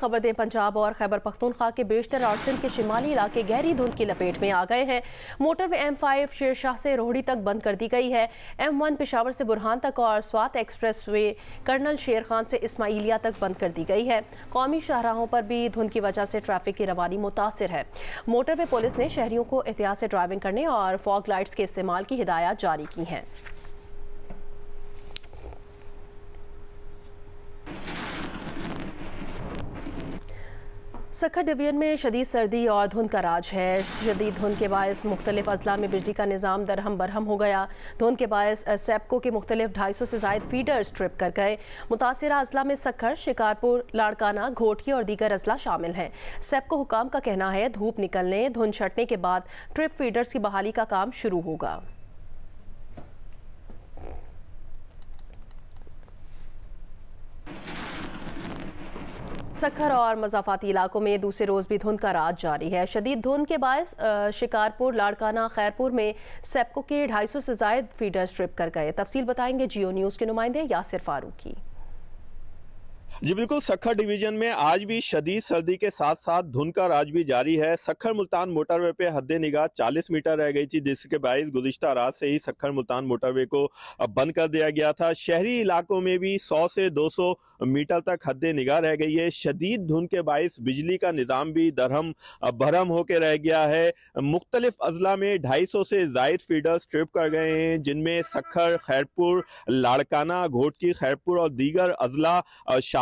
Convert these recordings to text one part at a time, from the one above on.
खबर दें पंजाब और खैबर पख्तूनख्वा के बेशतर और सिंध के शिमाली इलाके गहरी धुंध की लपेट में आ गए हैं मोटरवे एम फाइव शेरशाह से रोहड़ी तक बंद कर दी गई है एम वन पिशावर से बुरहान तक और स्वात एक्सप्रेस वे कर्नल शेर खान से इसमाइलिया तक बंद कर दी गई है कौमी शाहराहों पर भी धुंध की वजह से ट्रैफिक की रवानी मुतासर है मोटरवे पुलिस ने शहरीों को एहतियात से ड्राइविंग करने और फॉग लाइट्स के इस्तेमाल की हिदायत जारी की हैं सखर डिवीजन में शदीद सर्दी और धुंध का राज है शदीद धुंध के बायस मुख्तलिफ अजला में बिजली का निज़ाम दरहम बरहम हो गया धुंध के बायस सेपको के मुख्तलिफ ढाई सौ से जायद फीडर्स ट्रिप कर गए मुतासर अजला में सखर शिकारपुर लाड़काना घोटी और दीगर अजला शामिल हैं सेपको हुकाम का कहना है धूप निकलने धुंध छटने के बाद ट्रिप फीडर्स की बहाली का काम शुरू होगा सखर और मजाफाती इलाकों में दूसरे रोज़ भी धुंध का राज जारी है शदीद धुंध के बायस शिकारपुर लाड़काना खैरपुर में सेपको के ढाई सौ से जायद फीडर स्ट्रिप कर गए तफसील बताएंगे जियो न्यूज़ के नुमाइंदे यासिर की जी बिल्कुल सखर डिवीजन में आज भी शदीद सर्दी के साथ साथ धुंध का राज भी जारी है सखर मुल्तान मोटरवे पे हद निगाह 40 मीटर रह गई थी जिसके बाईस गुजशत रात से ही सखर मुल्तान मोटरवे को बंद कर दिया गया था शहरी इलाकों में भी 100 से 200 मीटर तक हद निगाह रह गई है शदीद धुंध के बायस बिजली का निज़ाम भी दरहम भरहम होकर रह गया है मुख्तलिफ अजला में ढाई से जायद फीडर्स ट्रिप कर गए हैं जिनमें सखर खैरपुर लाड़काना घोटकी खैरपुर और दीगर अजला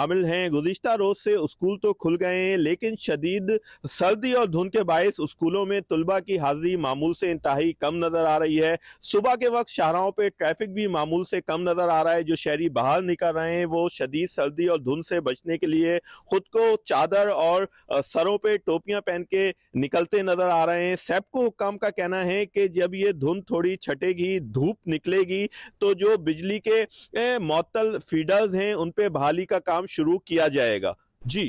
शामिल हैं गुजशत रोज से स्कूल तो खुल गए हैं लेकिन शदीद सर्दी और धुंध के बायस स्कूलों में तलबा की हाजिरी मामूल से इंतहाई कम नजर आ रही है सुबह के वक्त शाहराओं पर ट्रैफिक भी मामूल से कम नजर आ रहा है जो शहरी बाहर निकल रहे हैं वो शदीद सर्दी और धुंध से बचने के लिए खुद को चादर और सरों पर टोपियां पहन के निकलते नजर आ रहे हैं सैपको हुक्म का कहना है कि जब ये धुंध थोड़ी छटेगी धूप निकलेगी तो जो बिजली के मअतल फीडर्स हैं उन पर बहाली का काम शुरू किया जाएगा जी